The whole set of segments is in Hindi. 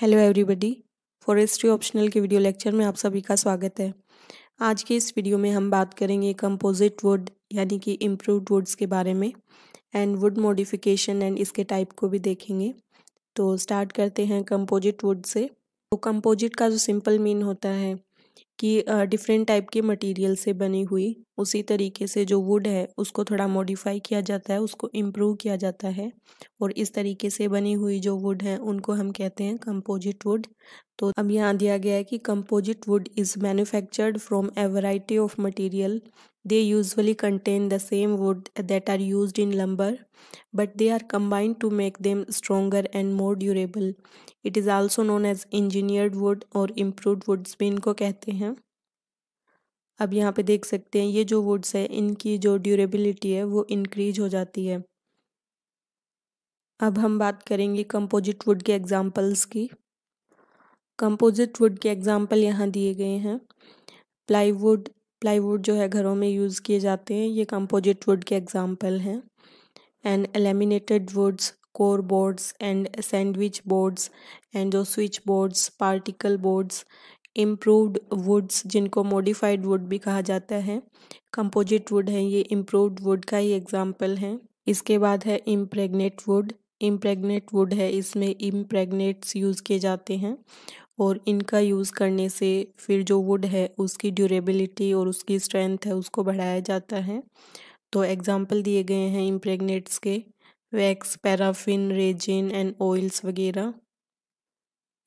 हेलो एवरीबॉडी फॉरेस्ट्री ऑप्शनल के वीडियो लेक्चर में आप सभी का स्वागत है आज के इस वीडियो में हम बात करेंगे कंपोजिट वुड यानी कि इम्प्रूव वुड्स के बारे में एंड वुड मॉडिफिकेशन एंड इसके टाइप को भी देखेंगे तो स्टार्ट करते हैं कंपोजिट वुड से तो कंपोजिट का जो सिंपल मीन होता है कि डिफरेंट टाइप के मटेरियल से बनी हुई उसी तरीके से जो वुड है उसको थोड़ा मॉडिफाई किया जाता है उसको इम्प्रूव किया जाता है और इस तरीके से बनी हुई जो वुड है उनको हम कहते हैं कंपोजिट वुड तो अब यहाँ दिया गया है कि composite wood is manufactured from a variety of material They usually contain the same wood that are used in lumber, but they are combined to make them stronger and more durable. It is also known as engineered wood or improved woods bin ko kehte hain अब यहाँ पे देख सकते हैं ये जो वुड्स है इनकी जो ड्यूरेबिलिटी है वो इंक्रीज हो जाती है अब हम बात करेंगे कंपोजिट वुड के एग्जांपल्स की कंपोजिट वुड के एग्जांपल यहाँ दिए गए हैं प्लाईवुड प्लाईवुड जो है घरों में यूज़ किए जाते हैं ये कंपोजिट वुड के एग्जाम्पल हैं and laminated woods core boards and sandwich boards and जो switch boards particle boards improved woods जिनको मॉडिफाइड वुड भी कहा जाता है कंपोजिट वुड है ये इम्प्रूवड वुड का ही एग्जाम्पल है इसके बाद है इम्प्रेगनेट वुड इम्प्रेगनेट वुड है इसमें इम्प्रेगनेट्स यूज़ किए जाते हैं और इनका यूज़ करने से फिर जो वुड है उसकी ड्यूरेबिलिटी और उसकी स्ट्रेंथ है उसको बढ़ाया जाता है तो एग्ज़ाम्पल दिए गए हैं इम्प्रेगनेट्स के wax paraffin resin and oils वगैरह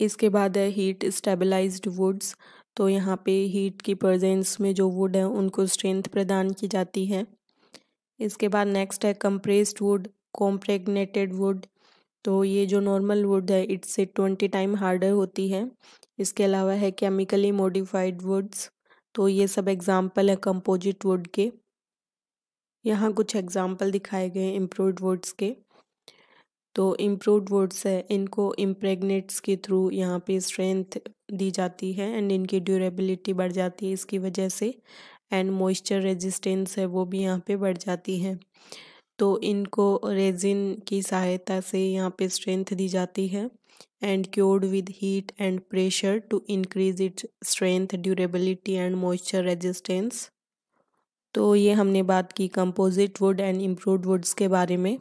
इसके बाद है हीट स्टेबलाइज्ड वुड्स तो यहाँ पे हीट की प्रजेंस में जो वुड है उनको स्ट्रेंथ प्रदान की जाती है इसके बाद नेक्स्ट है कंप्रेस्ड वुड कॉम्प्रेगनेटेड वुड तो ये जो नॉर्मल वुड है इट्स ट्वेंटी टाइम हार्डर होती है इसके अलावा है केमिकली मॉडिफाइड वुड्स तो ये सब एग्ज़ाम्पल है कंपोजिट वुड के यहाँ कुछ एग्ज़ाम्पल दिखाए गए इम्प्रूव वुड्स के तो इम्प्रूवड वुड्स है इनको इम्प्रेगनेट्स के थ्रू यहाँ पे स्ट्रेंथ दी जाती है एंड इनकी ड्यूरेबिलिटी बढ़ जाती है इसकी वजह से एंड मॉइस्चर रेजिस्टेंस है वो भी यहाँ पे बढ़ जाती है तो इनको रेजिन की सहायता से यहाँ पे स्ट्रेंथ दी जाती है and cured with heat and pressure to increase its strength durability and moisture resistance तो ये हमने बात की composite wood and improve woods के बारे में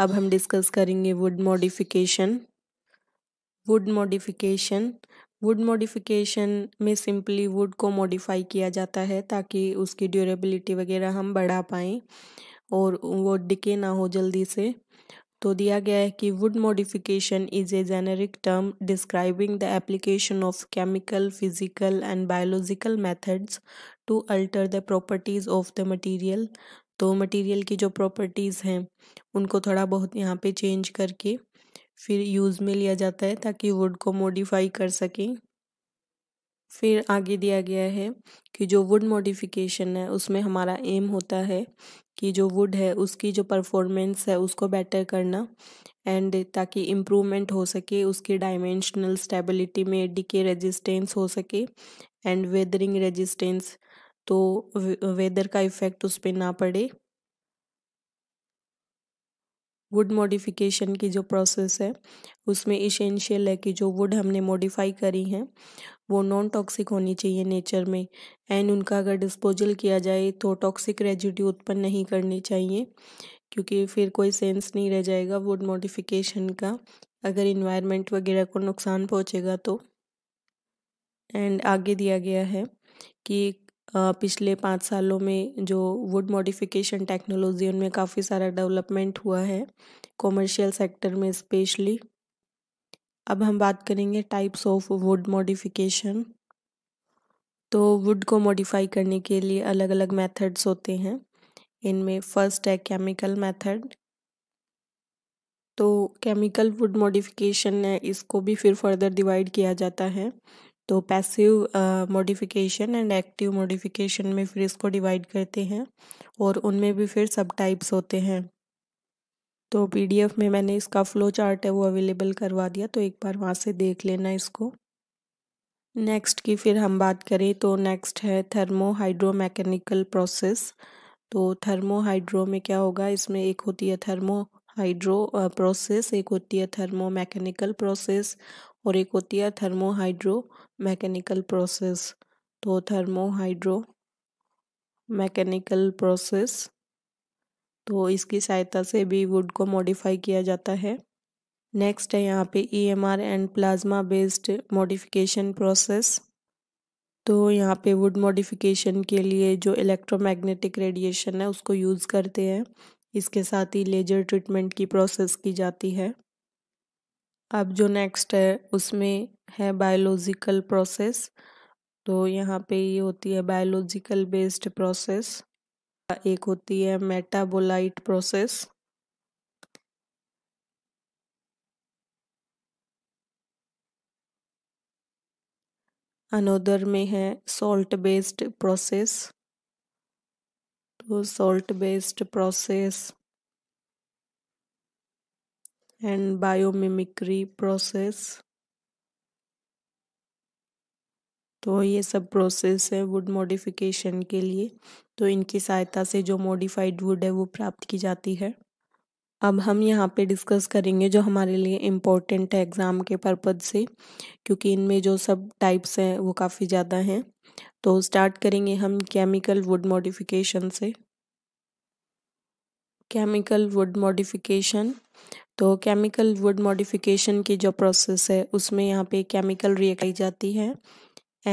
अब हम डिस्कस करेंगे wood modification wood modification wood modification में सिंपली वुड को मॉडिफाई किया जाता है ताकि उसकी ड्यूरेबिलिटी वगैरह हम बढ़ा पाएँ और वो डिके ना हो जल्दी से तो दिया गया है कि wood modification is a generic term describing the application of chemical physical and biological methods to alter the properties of the material तो मटेरियल की जो प्रॉपर्टीज़ हैं उनको थोड़ा बहुत यहाँ पे चेंज करके फिर यूज़ में लिया जाता है ताकि वुड को मॉडिफाई कर सकें फिर आगे दिया गया है कि जो वुड मॉडिफिकेशन है उसमें हमारा एम होता है की जो वुड है उसकी जो परफॉर्मेंस है उसको बेटर करना एंड ताकि इम्प्रूवमेंट हो सके उसकी डायमेंशनल स्टेबिलिटी में डिके रेजिस्टेंस हो सके एंड वेदरिंग रेजिस्टेंस तो वेदर का इफ़ेक्ट उस पर ना पड़े वुड मॉडिफिकेशन की जो प्रोसेस है उसमें इसेंशियल है कि जो वुड हमने मॉडिफाई करी हैं वो नॉन टॉक्सिक होनी चाहिए नेचर में एंड उनका अगर डिस्पोजल किया जाए तो टॉक्सिक रेजिड्यू उत्पन्न नहीं करनी चाहिए क्योंकि फिर कोई सेंस नहीं रह जाएगा वुड मॉडिफिकेशन का अगर इन्वायरमेंट वगैरह को नुकसान पहुँचेगा तो एंड आगे दिया गया है कि पिछले पाँच सालों में जो वुड मॉडिफ़िकेशन टेक्नोलॉजी उनमें काफ़ी सारा डेवलपमेंट हुआ है कॉमर्शियल सेक्टर में स्पेशली अब हम बात करेंगे टाइप्स ऑफ वुड मॉडिफ़िकेशन तो वुड को मॉडिफाई करने के लिए अलग अलग मेथड्स होते हैं इनमें फर्स्ट है केमिकल मेथड तो केमिकल वुड मॉडिफिकेशन है इसको भी फिर फर्दर डिवाइड किया जाता है तो passive modification and active modification में फिर इसको डिवाइड करते हैं और उनमें भी फिर सब टाइप्स होते हैं तो पीडीएफ में मैंने इसका फ्लो चार्ट है वो अवेलेबल करवा दिया तो एक बार वहाँ से देख लेना इसको नेक्स्ट की फिर हम बात करें तो नेक्स्ट है थर्मो हाइड्रो मैकेनिकल प्रोसेस तो थर्मो हाइड्रो में क्या होगा इसमें एक होती है थर्मो हाइड्रो प्रोसेस एक होती है थर्मो मैकेनिकल प्रोसेस और एक होती है थर्मोहाइड्रो मैकेनिकल प्रोसेस तो थर्मोहाइड्रो मैकेनिकल प्रोसेस तो इसकी सहायता से भी वुड को मॉडिफाई किया जाता है नेक्स्ट है यहाँ पे E M R and plasma based modification process तो यहाँ पे वुड मॉडिफिकेशन के लिए जो इलेक्ट्रोमैग्नेटिक रेडिएशन है उसको यूज़ करते हैं इसके साथ ही लेजर ट्रीटमेंट की प्रोसेस की जाती है अब जो नेक्स्ट है उसमें है बायोलॉजिकल प्रोसेस तो यहाँ पे ये होती है बायोलॉजिकल बेस्ड प्रोसेस एक होती है मेटाबोलाइट प्रोसेस अनोदर में है सॉल्ट बेस्ड प्रोसेस तो salt based process and biomimicry process तो ये सब प्रोसेस है वुड मॉडिफिकेशन के लिए तो इनकी सहायता से जो मॉडिफाइड वुड है वो प्राप्त की जाती है अब हम यहाँ पे डिस्कस करेंगे जो हमारे लिए इम्पोर्टेंट है एग्ज़ाम के पर्पज से क्योंकि इनमें जो सब टाइप्स हैं वो काफ़ी ज़्यादा हैं तो स्टार्ट करेंगे हम केमिकल वुड मॉडिफिकेशन से केमिकल वुड मॉडिफिकेशन तो केमिकल वुड मॉडिफिकेशन की जो प्रोसेस है उसमें यहाँ पे केमिकल रिएक्ट की जाती है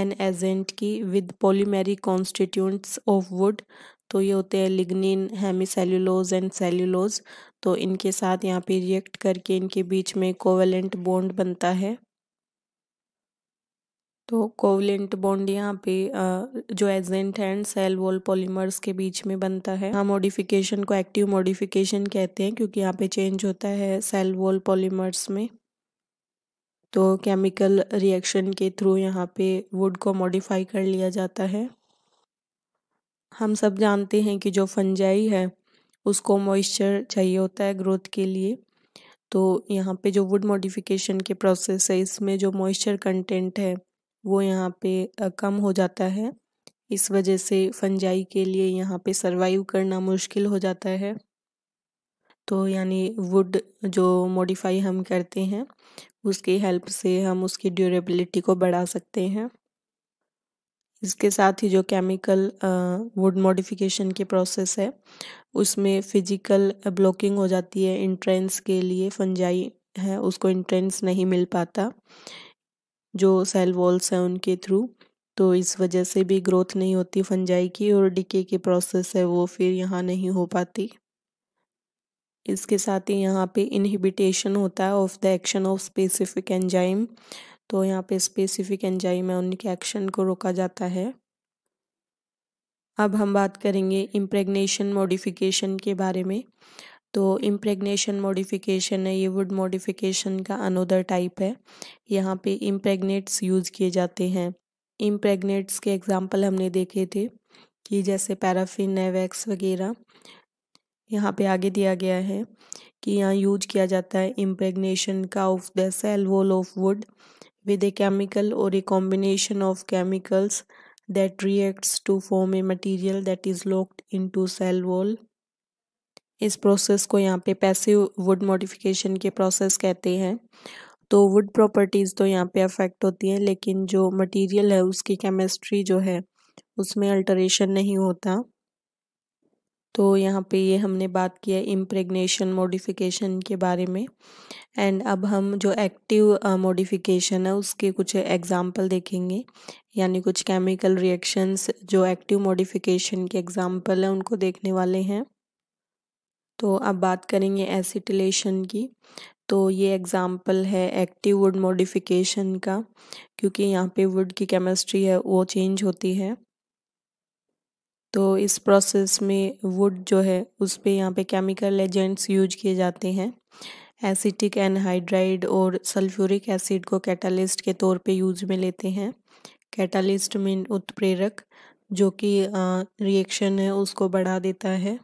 एन एजेंट की with polymeric constituents of wood तो ये होते हैं लिग्निन हेमीसेल्यूलोज एंड सेल्यूलोज तो इनके साथ यहाँ पे रिएक्ट करके इनके बीच में कोवेलेंट बॉन्ड बनता है तो कोवलेंट बॉन्ड यहाँ पे जो agent and cell wall polymers के बीच में बनता है हाँ मॉडिफिकेशन को एक्टिव मॉडिफिकेशन कहते हैं क्योंकि यहाँ पे चेंज होता है सेल वॉल पॉलीमर्स में तो केमिकल रिएक्शन के थ्रू यहाँ पे वुड को मॉडिफाई कर लिया जाता है हम सब जानते हैं कि जो फंजाई है उसको मॉइस्चर चाहिए होता है ग्रोथ के लिए तो यहाँ पे जो वुड मॉडिफिकेशन के प्रोसेस है इसमें जो मॉइस्चर कंटेंट है वो यहाँ पे कम हो जाता है इस वजह से फंजाई के लिए यहाँ पे सरवाइव करना मुश्किल हो जाता है तो यानी वुड जो मॉडिफाई हम करते हैं उसकी हेल्प से हम उसकी ड्यूरेबिलिटी को बढ़ा सकते हैं इसके साथ ही जो केमिकल वुड मॉडिफिकेशन के प्रोसेस है उसमें फिजिकल ब्लॉकिंग हो जाती है इंट्रेंस के लिए फंजाई है उसको इंट्रेंस नहीं मिल पाता जो सेल वॉल्स हैं उनके थ्रू तो इस वजह से भी ग्रोथ नहीं होती फंजाई की और डिके की प्रोसेस है वो फिर यहाँ नहीं हो पाती इसके साथ ही यहाँ पे इनहिबिटेशन होता है of the action of specific enzyme तो यहाँ पे स्पेसिफिक एंजाइम है उनके एक्शन को रोका जाता है अब हम बात करेंगे इम्प्रेगनेशन मॉडिफिकेशन के बारे में तो इम्प्रेगनेशन मॉडिफिकेशन है ये वुड मॉडिफिकेशन का अनोदर टाइप है यहाँ पे इम्प्रेगनेट्स यूज़ किए जाते हैं इम्प्रेगनेट्स के एग्ज़ाम्पल हमने देखे थे कि जैसे पैराफिन है वगैरह यहाँ पे आगे दिया गया है कि यहाँ यूज किया जाता है इम्प्रेगनेशन का of the cell wall of wood with a chemical और a combination of chemicals reacts to form a material that is is into cell wall इस प्रोसेस को यहाँ पे पैसिव वुड मॉडिफिकेशन के प्रोसेस कहते हैं तो वुड प्रॉपर्टीज़ तो यहाँ पे अफेक्ट होती हैं लेकिन जो मटेरियल है उसकी केमिस्ट्री जो है उसमें अल्टरेशन नहीं होता तो यहाँ पे ये हमने बात की है इम्प्रेगनेशन मॉडिफिकेशन के बारे में एंड अब हम जो एक्टिव मॉडिफिकेशन है उसके कुछ एग्जाम्पल देखेंगे यानी कुछ केमिकल रिएक्शंस जो एक्टिव मॉडिफिकेशन के एग्जाम्पल हैं उनको देखने वाले हैं तो अब बात करेंगे एसिटिलेशन की तो ये एग्ज़ाम्पल है एक्टिव वुड मॉडिफिकेशन का क्योंकि यहाँ पे वुड की केमिस्ट्री है वो चेंज होती है तो इस प्रोसेस में वुड जो है उस पर यहाँ पे केमिकल एजेंट्स यूज किए जाते हैं एसिटिक एनहाइड्राइड और सल्फ्यूरिक एसिड को कैटालिस्ट के तौर पे यूज में लेते हैं कैटालिस्ट मीन उत्प्रेरक जो कि रिएक्शन है उसको बढ़ा देता है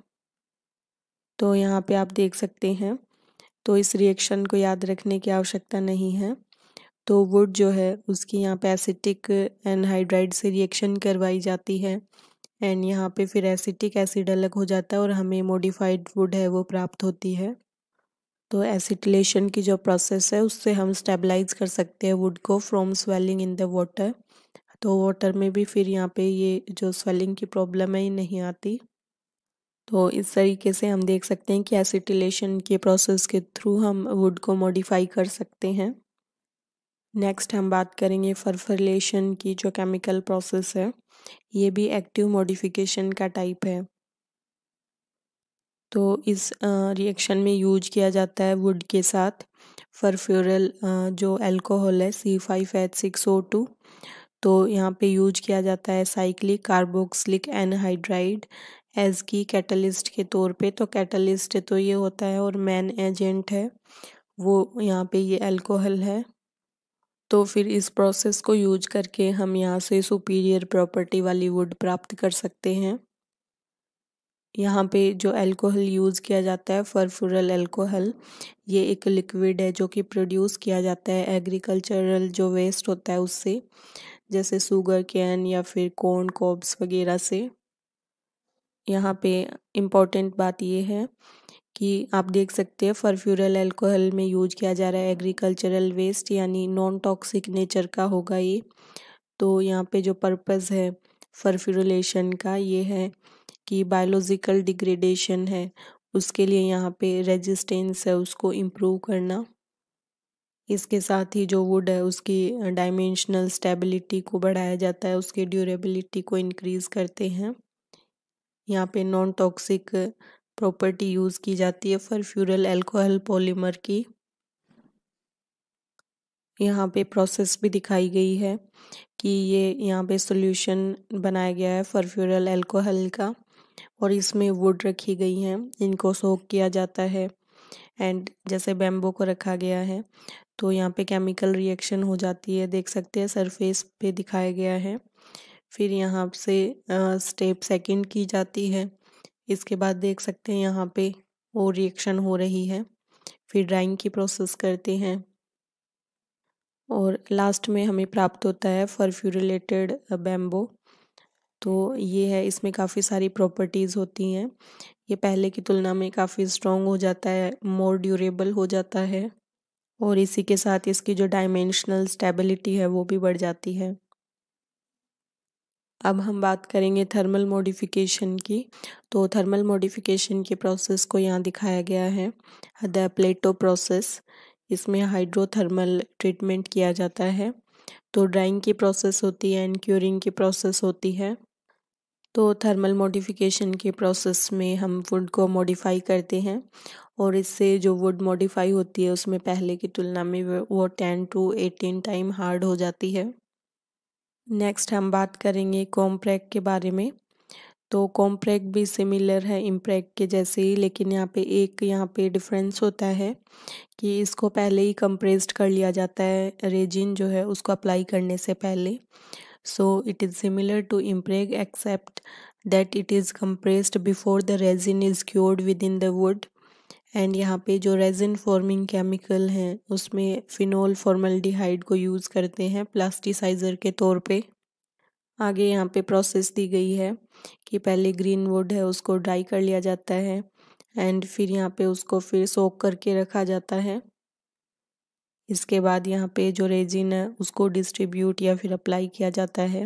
तो यहाँ पे आप देख सकते हैं तो इस रिएक्शन को याद रखने की आवश्यकता नहीं है तो वुड जो है उसकी यहाँ पे एसिटिक एनहाइड्राइड से रिएक्शन करवाई जाती है एंड यहाँ पे फिर एसिटिक एसिड अलग हो जाता है और हमें मॉडिफाइड वुड है वो प्राप्त होती है तो एसिटिलेशन की जो प्रोसेस है उससे हम स्टेबलाइज कर सकते हैं वुड को from swelling in the water तो वाटर में भी फिर यहाँ पे ये जो स्वेलिंग की प्रॉब्लम है ये नहीं आती तो इस तरीके से हम देख सकते हैं कि एसिटिलेशन के प्रोसेस के थ्रू हम वुड को मॉडिफाई कर सकते हैं नेक्स्ट हम बात करेंगे फर्फरलेशन की जो केमिकल प्रोसेस है ये भी एक्टिव मॉडिफिकेशन का टाइप है तो इस रिएक्शन में यूज किया जाता है वुड के साथ फर्फ्यूरल जो अल्कोहल है C five H six O two तो यहाँ पे यूज किया जाता है साइक्लिक कार्बोक्सलिक एनहाइड्राइड एज की कैटलिस्ट के तौर पे तो कैटलिस्ट तो ये होता है और मैन एजेंट है वो यहाँ पे ये अल्कोहल है तो फिर इस प्रोसेस को यूज करके हम यहाँ से सुपीरियर प्रॉपर्टी वाली वुड प्राप्त कर सकते हैं यहाँ पे जो अल्कोहल यूज़ किया जाता है फरफुरल अल्कोहल ये एक लिक्विड है जो कि प्रोड्यूस किया जाता है एग्रीकल्चरल जो वेस्ट होता है उससे जैसे सुगर कैन या फिर कॉर्न कॉब्स वगैरह से यहाँ पे इम्पोर्टेंट बात ये है कि आप देख सकते हैं फरफ्यूरल अल्कोहल में यूज किया जा रहा है एग्रीकल्चरल वेस्ट यानी नॉन टॉक्सिक नेचर का होगा ये तो यहाँ पे जो पर्पस है फरफ्यूरलेशन का ये है कि बायोलॉजिकल डिग्रेडेशन है उसके लिए यहाँ पे रेजिस्टेंस है उसको इम्प्रूव करना इसके साथ ही जो वुड है उसकी डायमेंशनल स्टेबिलिटी को बढ़ाया जाता है उसके ड्यूरेबिलिटी को इनक्रीज़ करते हैं यहाँ पे नॉन टॉक्सिक प्रॉपर्टी यूज़ की जाती है फरफ्यूरल एल्कोहल पॉलीमर की यहाँ पे प्रोसेस भी दिखाई गई है कि ये यहाँ पे सॉल्यूशन बनाया गया है फरफ्यूरल एल्कोहल का और इसमें वुड रखी गई हैं इनको सोक किया जाता है एंड जैसे बेम्बो को रखा गया है तो यहाँ पे केमिकल रिएक्शन हो जाती है देख सकते हैं सरफेस पे दिखाया गया है फिर यहाँ से स्टेप सेकंड की जाती है इसके बाद देख सकते हैं यहाँ पे और रिएक्शन हो रही है फिर ड्राइंग की प्रोसेस करते हैं और लास्ट में हमें प्राप्त होता है फर्फ्यूरिलेटेड बैम्बो तो ये है इसमें काफ़ी सारी प्रॉपर्टीज़ होती हैं ये पहले की तुलना में काफ़ी स्ट्रॉन्ग हो जाता है मोर ड्यूरेबल हो जाता है और इसी के साथ इसकी जो डायमेंशनल स्टेबिलिटी है वो भी बढ़ जाती है अब हम बात करेंगे थर्मल मॉडिफिकेशन की तो थर्मल मॉडिफिकेशन के प्रोसेस को यहाँ दिखाया गया है द प्लेटो प्रोसेस इसमें हाइड्रोथर्मल ट्रीटमेंट किया जाता है तो ड्राइंग की प्रोसेस होती है एंड क्यूरिंग की प्रोसेस होती है तो थर्मल मॉडिफिकेशन के प्रोसेस में हम वुड को मॉडिफाई करते हैं और इससे जो वुड मॉडिफाई होती है उसमें पहले की तुलना में वो ten to eighteen time hard हो जाती है नेक्स्ट हम बात करेंगे कॉम्प्रैक के बारे में तो कॉम्प्रैक भी सिमिलर है इम्प्रैक के जैसे ही लेकिन यहाँ पे एक यहाँ पे डिफरेंस होता है कि इसको पहले ही कंप्रेस्ड कर लिया जाता है रेजिन जो है उसको अप्लाई करने से पहले so it is similar to impreg except that it is compressed before the resin is cured within the wood and यहाँ पे जो रेजिन फॉर्मिंग केमिकल हैं उसमें फ़िनोल फॉर्मल्डिहाइड को यूज़ करते हैं प्लास्टिसाइज़र के तौर पे आगे यहाँ पे प्रोसेस दी गई है कि पहले ग्रीन वुड है उसको ड्राई कर लिया जाता है एंड फिर यहाँ पे उसको फिर सोक करके रखा जाता है इसके बाद यहाँ पे जो रेजिन है उसको डिस्ट्रीब्यूट या फिर अप्लाई किया जाता है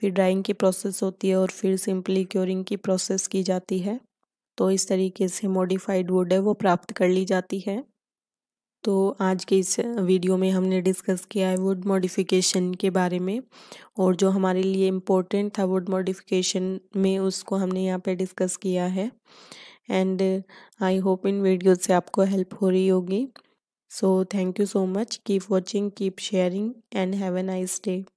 फिर ड्राइंग की प्रोसेस होती है और फिर सिंपली क्योरिंग की प्रोसेस की जाती है तो इस तरीके से मॉडिफाइड वुड है वो प्राप्त कर ली जाती है तो आज के इस वीडियो में हमने डिस्कस किया है वुड मॉडिफिकेशन के बारे में और जो हमारे लिए इम्पोर्टेंट था वुड मॉडिफिकेशन में उसको हमने यहाँ पे डिस्कस किया है एंड आई होप इन वीडियो से आपको हेल्प हो रही होगी so thank you so much keep watching keep sharing and have a nice day